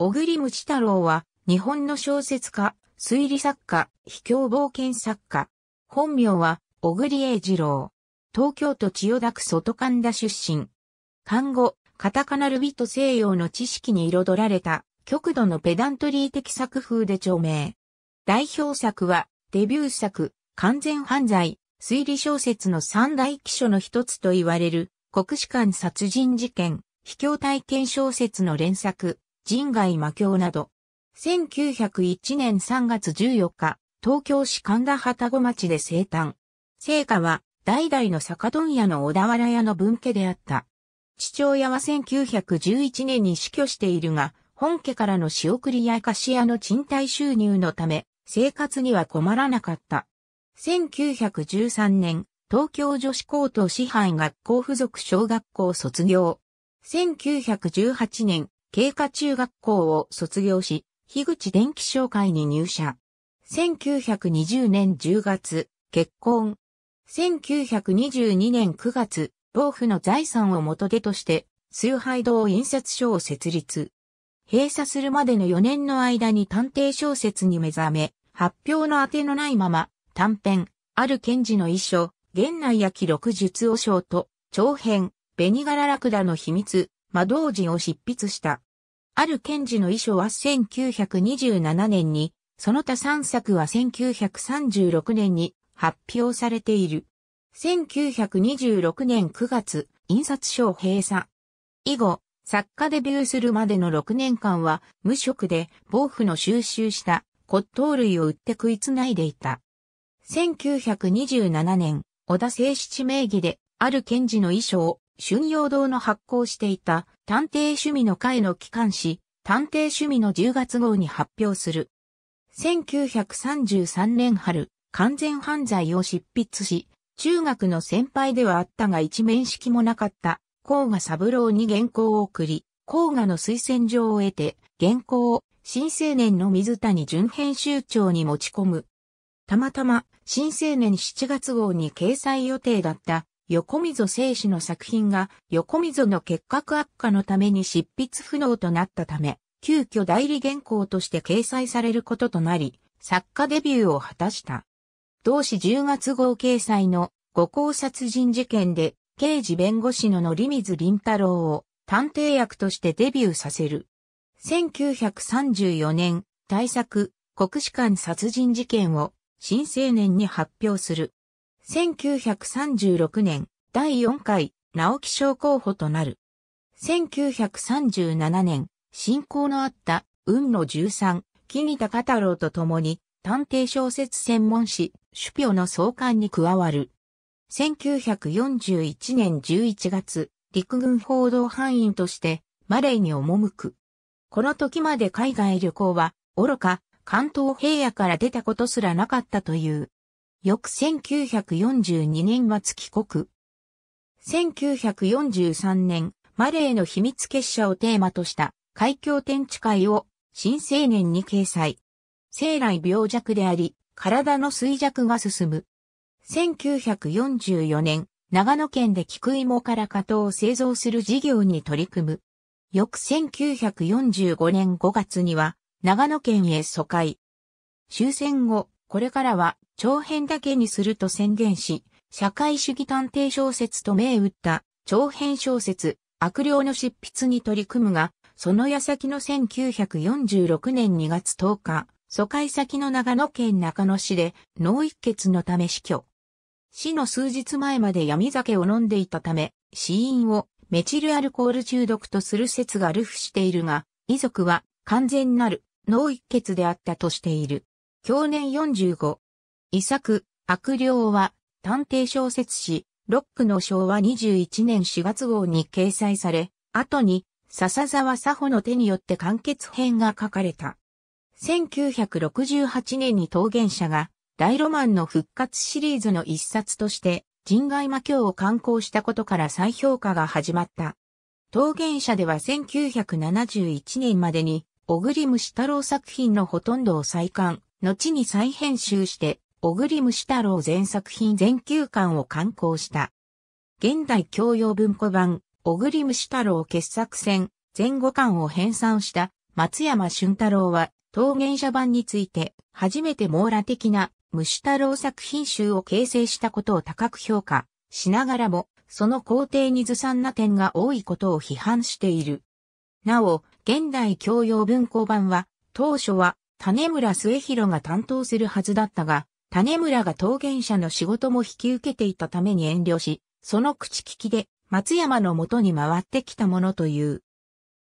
小栗虫太郎は、日本の小説家、推理作家、秘境冒険作家。本名は、小栗英二郎。東京都千代田区外神田出身。看護、カタカナルビと西洋の知識に彩られた、極度のペダントリー的作風で著名。代表作は、デビュー作、完全犯罪、推理小説の三大記書の一つと言われる、国士官殺人事件、秘境体験小説の連作、人外魔境など。1901年3月14日、東京市神田旗子町で生誕。聖火は、代々の酒問屋の小田原屋の分家であった。父親は1911年に死去しているが、本家からの仕送りや菓子屋の賃貸収入のため、生活には困らなかった。1913年、東京女子高等師範学校附属小学校卒業。1918年、経過中学校を卒業し、樋口電気商会に入社。1920年10月、結婚。1922年9月、老夫の財産を元手として、崇拝堂印刷所を設立。閉鎖するまでの4年の間に探偵小説に目覚め、発表の当てのないまま、短編、ある賢治の遺書、源内記録術を章と、長編、紅柄ラクダの秘密、魔道寺を執筆した。ある賢治の遺書は1927年に、その他3作は1936年に発表されている。1926年9月、印刷所閉鎖。以後、作家デビューするまでの6年間は、無職で、暴風の収集した骨董類を売って食いつないでいた。1927年、小田正七名義で、ある賢治の遺書を春陽堂の発行していた探偵趣味の会の機関誌、探偵趣味の10月号に発表する。1933年春、完全犯罪を執筆し、中学の先輩ではあったが一面識もなかった、甲賀三郎に原稿を送り、甲賀の推薦状を得て、原稿を新青年の水谷準編集長に持ち込む。たまたま、新青年7月号に掲載予定だった、横溝正史の作品が横溝の結核悪化のために執筆不能となったため、急遽代理原稿として掲載されることとなり、作家デビューを果たした。同志10月号掲載の五行殺人事件で、刑事弁護士の乗水林太郎を探偵役としてデビューさせる。1934年、大作、国士官殺人事件を新青年に発表する。1936年、第4回、直木賞候補となる。1937年、進行のあった、運の13、木木高太郎と共に、探偵小説専門誌、シュピョの創刊に加わる。1941年11月、陸軍報道班員として、マレーに赴く。この時まで海外旅行は、愚か、関東平野から出たことすらなかったという。翌1942年末帰国。1943年、マレーの秘密結社をテーマとした海峡展示会を新青年に掲載。生来病弱であり、体の衰弱が進む。1944年、長野県で菊芋から加糖を製造する事業に取り組む。翌1945年5月には、長野県へ疎開。終戦後、これからは長編だけにすると宣言し、社会主義探偵小説と銘打った長編小説、悪霊の執筆に取り組むが、その矢先の1946年2月10日、疎開先の長野県中野市で脳一血のため死去。死の数日前まで闇酒を飲んでいたため、死因をメチルアルコール中毒とする説が流布しているが、遺族は完全なる脳一血であったとしている。去年45、遺作、悪霊は、探偵小説誌、ロックの昭和21年4月号に掲載され、後に、笹沢佐穂の手によって完結編が書かれた。1968年に桃源者が、大ロマンの復活シリーズの一冊として、人外魔教を刊行したことから再評価が始まった。桃源者では1971年までに、小栗虫太郎作品のほとんどを再刊、後に再編集して、小栗虫太郎全作品全休巻を刊行した。現代教養文庫版、小栗虫太郎傑作選、前後巻を編纂した松山俊太郎は、桃源者版について、初めて網羅的な虫太郎作品集を形成したことを高く評価しながらも、その工程にずさんな点が多いことを批判している。なお、現代教養文庫版は、当初は種村末広が担当するはずだったが、種村が桃源者の仕事も引き受けていたために遠慮し、その口利きで松山の元に回ってきたものという。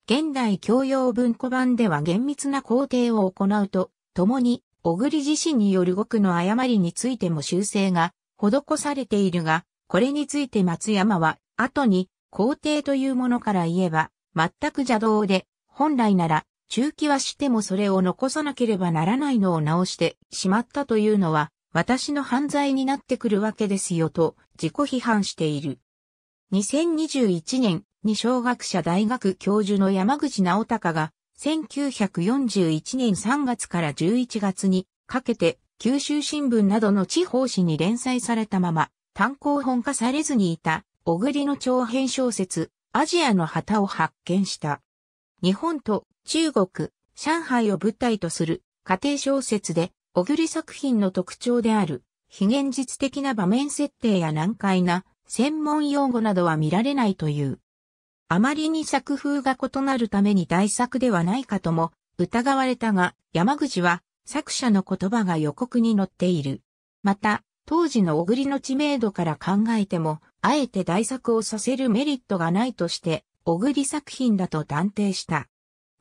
現代教養文庫版では厳密な工程を行うと、共に、小栗自身による語句の誤りについても修正が施されているが、これについて松山は、後に、皇帝というものから言えば、全く邪道で、本来なら、中期はしてもそれを残さなければならないのを直してしまったというのは、私の犯罪になってくるわけですよと自己批判している。2021年に小学者大学教授の山口直隆が1941年3月から11月にかけて九州新聞などの地方紙に連載されたまま単行本化されずにいた小栗の長編小説アジアの旗を発見した。日本と中国、上海を舞台とする家庭小説で、小栗作品の特徴である、非現実的な場面設定や難解な専門用語などは見られないという。あまりに作風が異なるために大作ではないかとも疑われたが、山口は作者の言葉が予告に載っている。また、当時の小栗の知名度から考えても、あえて大作をさせるメリットがないとして、小栗作品だと断定した。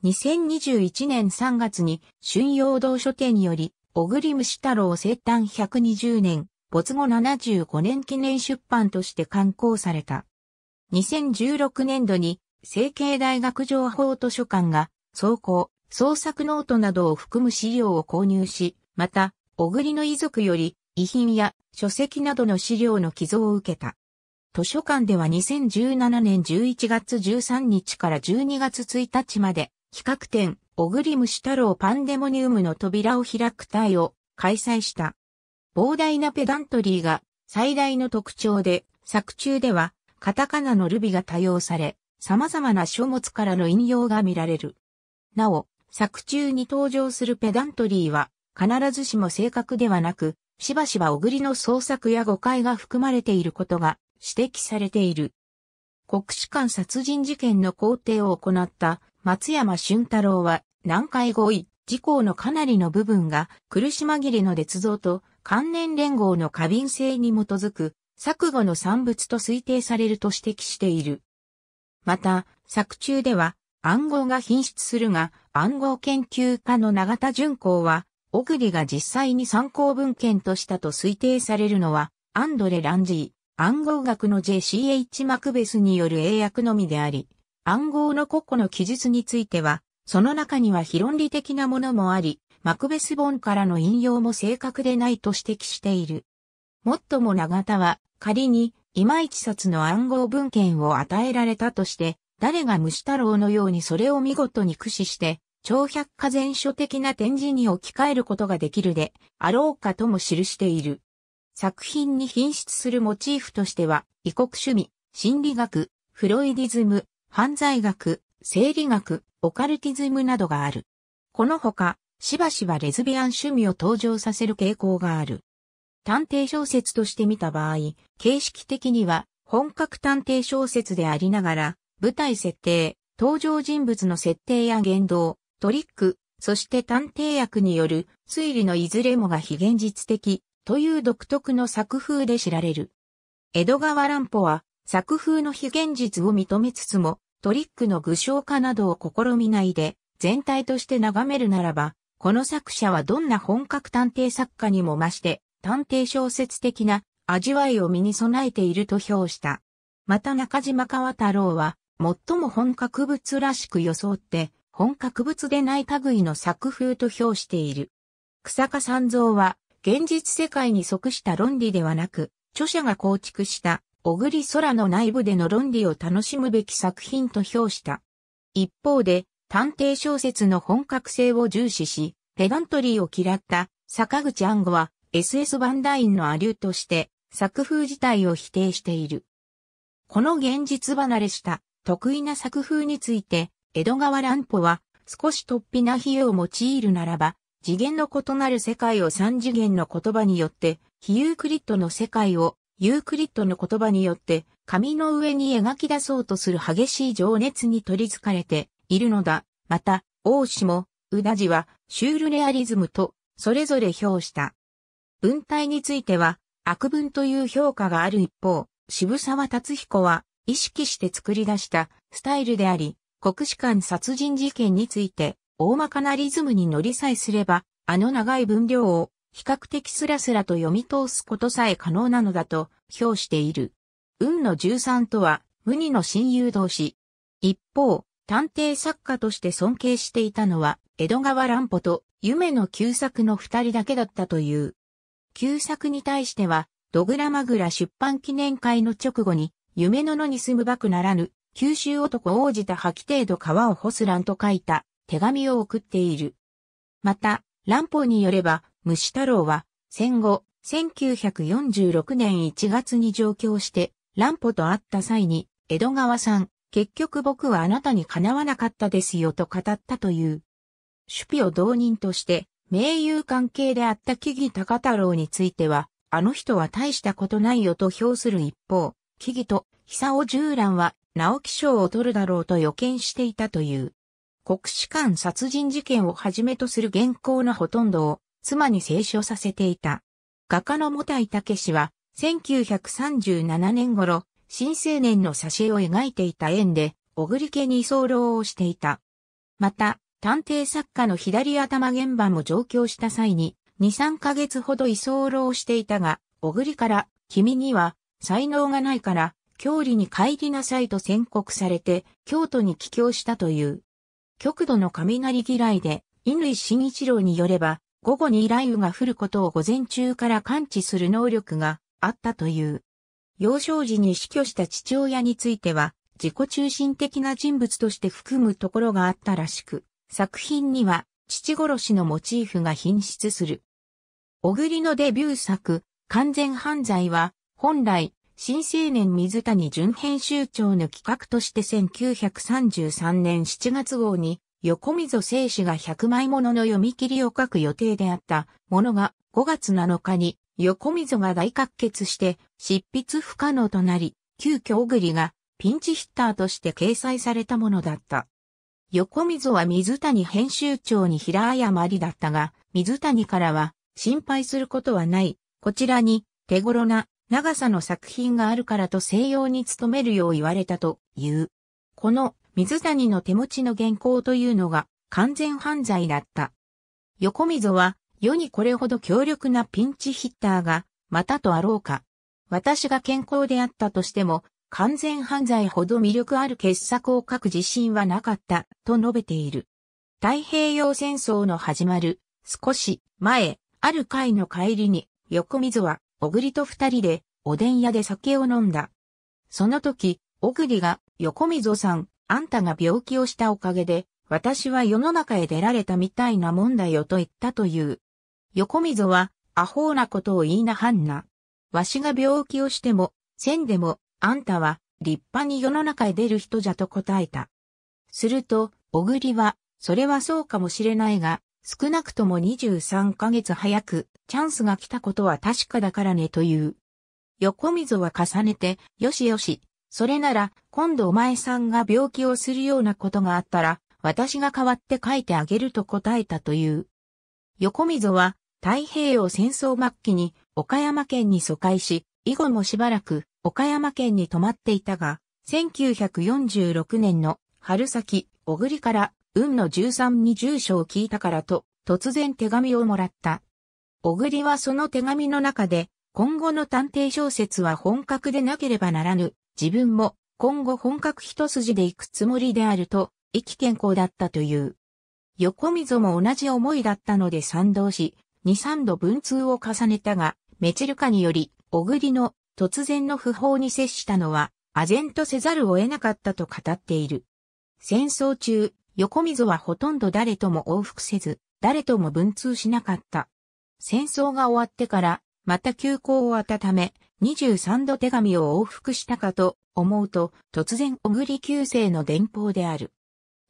2021年3月に春陽堂書店により、小栗虫太郎生誕120年、没後75年記念出版として刊行された。2016年度に、成形大学情報図書館が、倉行、創作ノートなどを含む資料を購入し、また、小栗の遺族より、遺品や書籍などの資料の寄贈を受けた。図書館では2017年11月13日から12月1日まで、企画展、小栗虫太郎パンデモニウムの扉を開く隊を開催した。膨大なペダントリーが最大の特徴で、作中では、カタカナのルビが多用され、様々な書物からの引用が見られる。なお、作中に登場するペダントリーは、必ずしも正確ではなく、しばしば小栗の創作や誤解が含まれていることが指摘されている。国士官殺人事件の工程を行った松山俊太郎は南海合意、事項のかなりの部分が苦し紛れの捏造と関連連合の過敏性に基づく錯誤の産物と推定されると指摘している。また、作中では暗号が品質するが暗号研究家の永田淳光は、小栗が実際に参考文献としたと推定されるのはアンドレ・ランジー。暗号学の JCH マクベスによる英訳のみであり、暗号の個々の記述については、その中には非論理的なものもあり、マクベス本からの引用も正確でないと指摘している。もっとも永田は、仮に、今一冊の暗号文献を与えられたとして、誰が虫太郎のようにそれを見事に駆使して、超百科全書的な展示に置き換えることができるで、あろうかとも記している。作品に品質するモチーフとしては、異国趣味、心理学、フロイディズム、犯罪学、生理学、オカルティズムなどがある。このほか、しばしばレズビアン趣味を登場させる傾向がある。探偵小説として見た場合、形式的には本格探偵小説でありながら、舞台設定、登場人物の設定や言動、トリック、そして探偵役による推理のいずれもが非現実的、という独特の作風で知られる。江戸川乱歩は作風の非現実を認めつつもトリックの具象化などを試みないで全体として眺めるならば、この作者はどんな本格探偵作家にも増して探偵小説的な味わいを身に備えていると評した。また中島川太郎は最も本格物らしく装って本格物でない類の作風と評している。草加三蔵は現実世界に即した論理ではなく、著者が構築した小栗空の内部での論理を楽しむべき作品と評した。一方で、探偵小説の本格性を重視し、ペダントリーを嫌った坂口安吾は SS バンダインのアリューとして作風自体を否定している。この現実離れした得意な作風について、江戸川乱歩は少し突飛な比喩を用いるならば、次元の異なる世界を三次元の言葉によって、非ユークリッドの世界をユークリッドの言葉によって紙の上に描き出そうとする激しい情熱に取り憑かれているのだ。また、王子も、うなじはシュールレアリズムとそれぞれ評した。文体については悪文という評価がある一方、渋沢達彦は意識して作り出したスタイルであり、国士官殺人事件について大まかなリズムに乗りさえすれば、あの長い分量を比較的スラスラと読み通すことさえ可能なのだと評している。運の13とは無二の親友同士。一方、探偵作家として尊敬していたのは、江戸川乱歩と夢の旧作の二人だけだったという。旧作に対しては、ドグラマグラ出版記念会の直後に、夢の野に住むばくならぬ、九州男王子た吐き程度川を干す乱と書いた、手紙を送っている。また、乱歩によれば、虫太郎は、戦後、1946年1月に上京して、乱歩と会った際に、江戸川さん、結局僕はあなたにかなわなかったですよと語ったという。主婦を同人として、名友関係であった木々高太郎については、あの人は大したことないよと評する一方、木々と久尾十蘭は直木賞を取るだろうと予見していたという。国士官殺人事件をはじめとする原稿のほとんどを妻に清書させていた。画家の茂田武氏は、1937年頃、新青年の挿絵を描いていた縁で、小栗家に居候をしていた。また、探偵作家の左頭現場も上京した際に、2、3ヶ月ほど居候していたが、小栗から、君には、才能がないから、郷里に帰りなさいと宣告されて、京都に帰郷したという。極度の雷嫌いで、乾慎一郎によれば、午後に雷雨が降ることを午前中から感知する能力があったという。幼少時に死去した父親については、自己中心的な人物として含むところがあったらしく、作品には父殺しのモチーフが品質する。小栗のデビュー作、完全犯罪は、本来、新青年水谷淳編集長の企画として1933年7月号に横溝正史が100枚ものの読み切りを書く予定であったものが5月7日に横溝が大滑血して執筆不可能となり、急遽小栗がピンチヒッターとして掲載されたものだった。横溝は水谷編集長に平誤りだったが、水谷からは心配することはない。こちらに手頃な長さの作品があるからと西洋に努めるよう言われたという。この水谷の手持ちの原稿というのが完全犯罪だった。横溝は世にこれほど強力なピンチヒッターがまたとあろうか。私が健康であったとしても完全犯罪ほど魅力ある傑作を書く自信はなかったと述べている。太平洋戦争の始まる少し前ある回の帰りに横溝は小栗と二人で、おでん屋で酒を飲んだ。その時、小栗が、横溝さん、あんたが病気をしたおかげで、私は世の中へ出られたみたいなもんだよと言ったという。横溝は、アホなことを言いなはんな。わしが病気をしても、せんでも、あんたは、立派に世の中へ出る人じゃと答えた。すると、小栗は、それはそうかもしれないが、少なくとも23ヶ月早く、チャンスが来たことは確かだからねという。横溝は重ねて、よしよし、それなら、今度お前さんが病気をするようなことがあったら、私が代わって書いてあげると答えたという。横溝は、太平洋戦争末期に、岡山県に疎開し、以後もしばらく、岡山県に泊まっていたが、1946年の春先、小栗から、運の13に住所を聞いたからと、突然手紙をもらった。小栗はその手紙の中で、今後の探偵小説は本格でなければならぬ、自分も今後本格一筋で行くつもりであると、意気健康だったという。横溝も同じ思いだったので賛同し、二三度文通を重ねたが、メチルカにより、小栗の突然の訃報に接したのは、唖然とせざるを得なかったと語っている。戦争中、横溝はほとんど誰とも往復せず、誰とも文通しなかった。戦争が終わってから、また休校を温め、23度手紙を往復したかと思うと、突然小栗旧姓の電報である。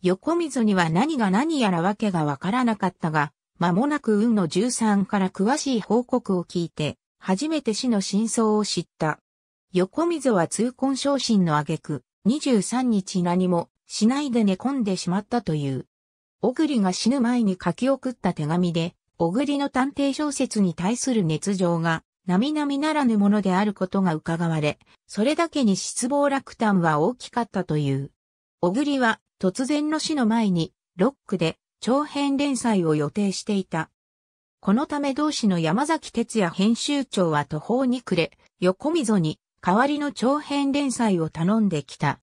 横溝には何が何やらわけがわからなかったが、間もなく運の13から詳しい報告を聞いて、初めて死の真相を知った。横溝は痛恨昇進の挙句、23日何もしないで寝込んでしまったという。小栗が死ぬ前に書き送った手紙で、小栗の探偵小説に対する熱情が、並々ならぬものであることが伺われ、それだけに失望落胆は大きかったという。小栗は、突然の死の前に、ロックで、長編連載を予定していた。このため同志の山崎哲也編集長は途方に暮れ、横溝に代わりの長編連載を頼んできた。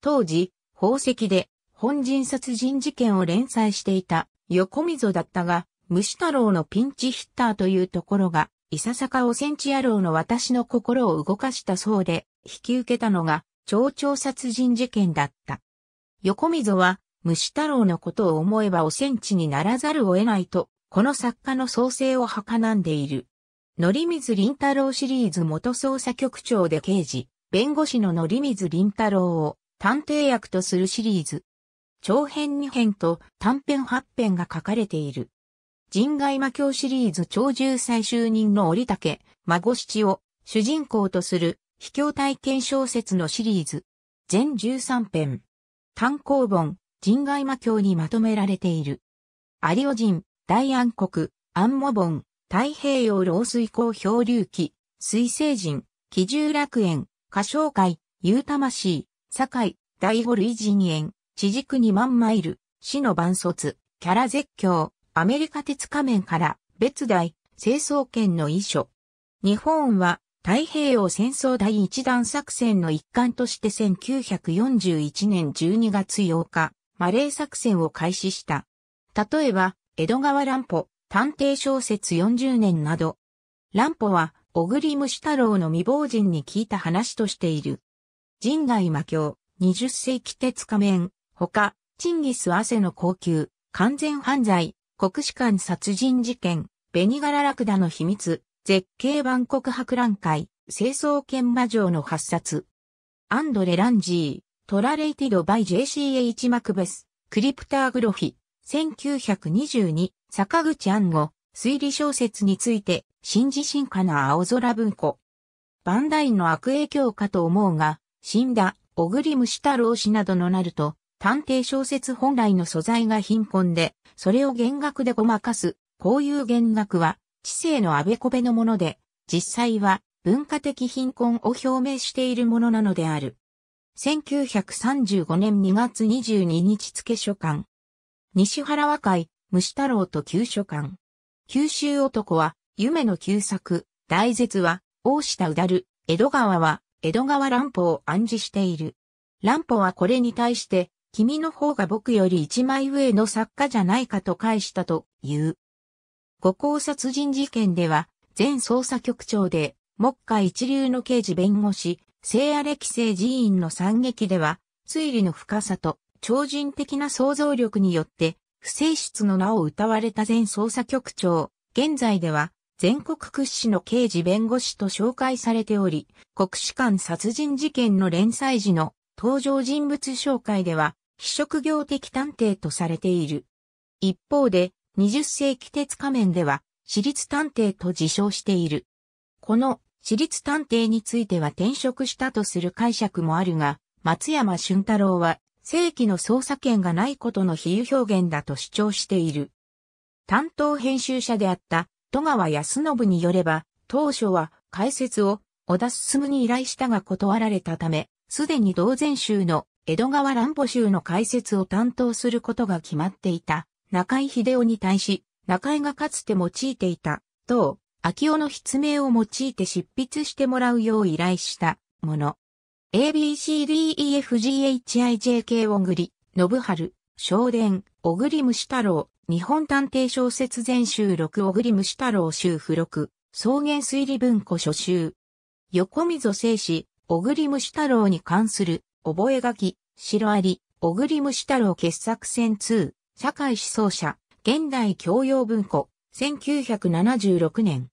当時、宝石で本人殺人事件を連載していた横溝だったが、虫太郎のピンチヒッターというところが、いささかおセンチ野郎の私の心を動かしたそうで、引き受けたのが、町長殺人事件だった。横溝は、虫太郎のことを思えばおセンチにならざるを得ないと、この作家の創生をはかなんでいる。のりみずりん太郎シリーズ元捜査局長で刑事、弁護士ののりみずりん太郎を探偵役とするシリーズ。長編2編と短編8編が書かれている。人外魔教シリーズ超重最終人の折竹、孫七を主人公とする秘境体験小説のシリーズ。全13編。単行本、人外魔教にまとめられている。アリオ人、大暗黒、アンモボン、太平洋老水港漂流記、水星人、奇獣楽園、歌唱会、夕魂、堺、大五類人園、地軸2万マイル、死の万卒、キャラ絶叫、アメリカ鉄仮面から別大、清掃権の遺書。日本は太平洋戦争第一弾作戦の一環として1941年12月8日、マレー作戦を開始した。例えば、江戸川乱歩、探偵小説40年など。乱歩は、小栗虫太郎の未亡人に聞いた話としている。人外魔境、20世紀鉄仮面、他、チンギス汗の高級、完全犯罪、国士官殺人事件、ベニガララクダの秘密、絶景万国博覧会、清掃研磨場の発冊。アンドレ・ランジー、トラレイティド・バイ・ JCH・ マクベス、クリプターグロフィ、1922、坂口安吾、推理小説について、新自信化な青空文庫。バンダインの悪影響かと思うが、死んだ、小栗虫太郎氏などのなると、探偵小説本来の素材が貧困で、それを弦楽でごまかす、こういう弦楽は、知性のあべこべのもので、実際は文化的貧困を表明しているものなのである。1935年2月22日付書館。西原和解、虫太郎と旧書館。九州男は、夢の旧作、大絶は、大下うだる、江戸川は、江戸川乱歩を暗示している。乱歩はこれに対して、君の方が僕より一枚上の作家じゃないかと返したという。五行殺人事件では、前捜査局長で、目下一流の刑事弁護士、聖アレキ聖寺院の惨劇では、推理の深さと超人的な想像力によって、不正室の名を歌われた前捜査局長、現在では、全国屈指の刑事弁護士と紹介されており、国士官殺人事件の連載時の登場人物紹介では、非職業的探偵とされている。一方で、20世紀鉄仮面では、私立探偵と自称している。この、私立探偵については転職したとする解釈もあるが、松山俊太郎は、正規の捜査権がないことの比喩表現だと主張している。担当編集者であった戸川康信によれば、当初は解説を小田進に依頼したが断られたため、すでに同前週の江戸川乱歩集の解説を担当することが決まっていた中井秀夫に対し、中井がかつて用いていた、と、秋夫の筆名を用いて執筆してもらうよう依頼したもの。ABCDEFGHIJK 小ぐり、信春、少年、小栗虫太郎、日本探偵小説全集録小栗虫太郎集付録、草原推理文庫初集。横溝正史、小栗虫太郎に関する覚え書、き、白あり、小栗虫太郎傑作選2、社会思想者、現代教養文庫、1976年。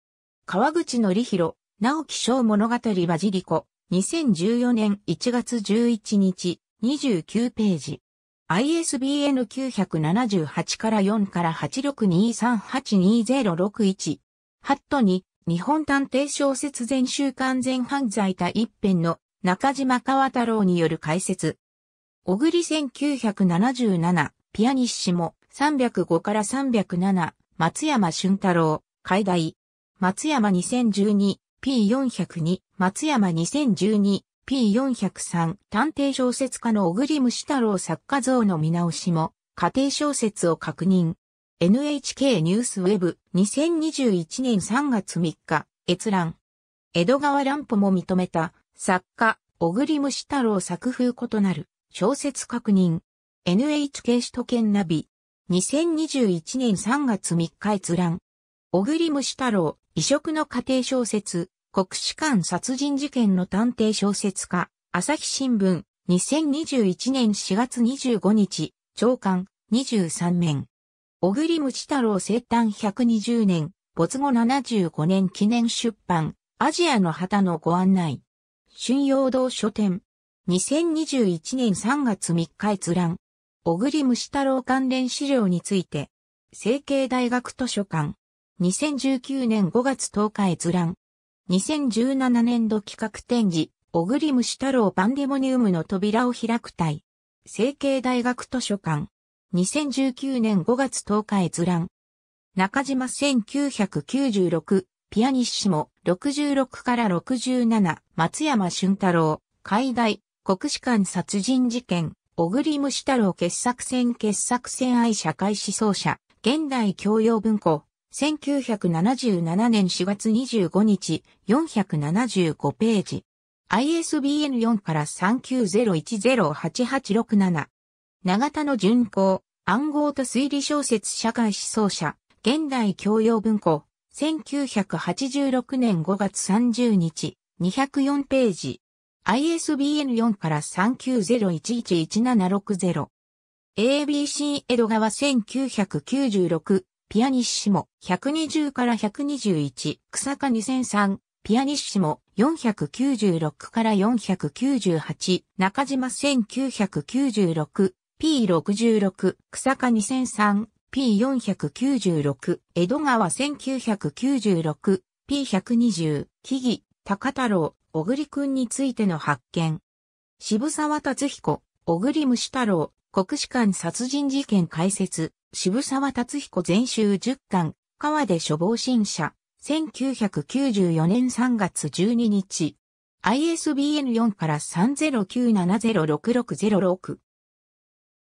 川口のりひろ、直木賞物語バジリコ、2014年1月11日、29ページ。ISBN 978から4から862382061。ハットに、日本探偵小説全週刊全犯罪た一編の中島川太郎による解説。小栗1977、ピアニッシモ、305から307、松山俊太郎、海大。松山 2012P402、松山 2012P403、探偵小説家の小栗虫太郎作家像の見直しも、家庭小説を確認。NHK ニュースウェブ2021年3月3日、閲覧。江戸川乱歩も認めた作家、小栗虫太郎作風異なる、小説確認。NHK 首都圏ナビ。2021年3月3日閲覧。小栗虫太郎、異色の家庭小説、国士官殺人事件の探偵小説家、朝日新聞、2021年4月25日、長官、23面。小栗虫太郎生誕120年、没後75年記念出版、アジアの旗のご案内。春陽堂書店。2021年3月3日閲覧。小栗虫太郎関連資料について。成形大学図書館。2019年5月10日閲覧。2017年度企画展示。小栗虫太郎パンデモニウムの扉を開く体。成形大学図書館。2019年5月10日閲覧。中島1996ピアニッシモ、66から67、松山俊太郎、海外、国士官殺人事件、小栗虫太郎傑作戦傑作戦愛社会思想者、現代教養文庫、1977年4月25日、475ページ。ISBN4 から3901088667。長田の巡行、暗号と推理小説社会思想者、現代教養文庫、1986年5月30日、204ページ。ISBN 4から3 9 0 1 1 1 7 6 0 ABC 江戸川1996、ピアニッシモ120から121、草加2003、ピアニッシモ496から498、中島1996、P66、草加2003、P496、江戸川1996、P120、木々、高太郎、小栗くんについての発見。渋沢達彦、小栗虫太郎、国士官殺人事件解説、渋沢達彦全集10巻、川で処方新社、1994年3月12日。ISBN 4から3 0 9 7 0 6 6 0 6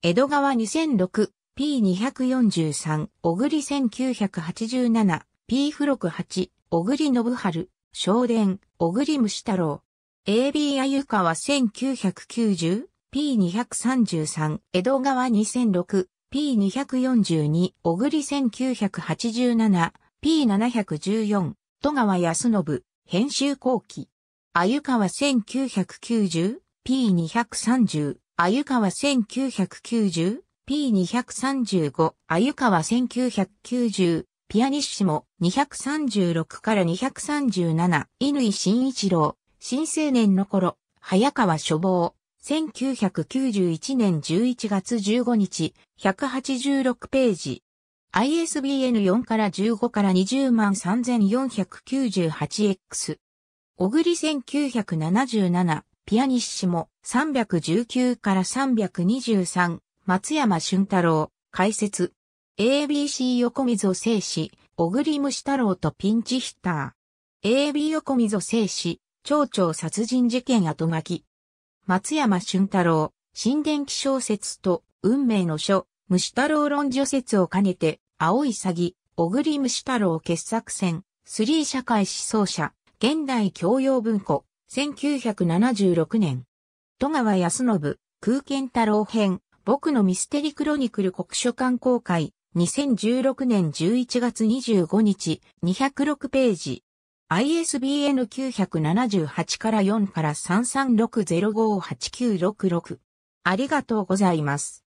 江戸川2006 P243、小栗1987、P 付録8、小栗信春、昇年、小栗虫太郎。AB あゆかは 1990? P233、江戸川2006、P242、小栗1987、P714、戸川康信、編集後期。あゆかは 1990? P230、あゆかは 1990? P235、あゆかわ1990、ピアニッシモ、236から237、乾新一郎、新青年の頃、早川処方、1991年11月15日、186ページ。ISBN 4から15から 203,498X。小栗1977、ピアニッシモ、319から323、松山俊太郎、解説。ABC 横溝正史、小栗虫太郎とピンチヒッター。AB 横溝正史、町長殺人事件後書き。松山俊太郎、新電気小説と運命の書、虫太郎論序説を兼ねて、青い詐欺、小栗虫太郎傑作選、スリー社会思想者、現代教養文庫、1976年。戸川康信、空健太郎編、僕のミステリクロニクル国書館公開、2016年11月25日、206ページ。ISBN 978から4から33605896。ありがとうございます。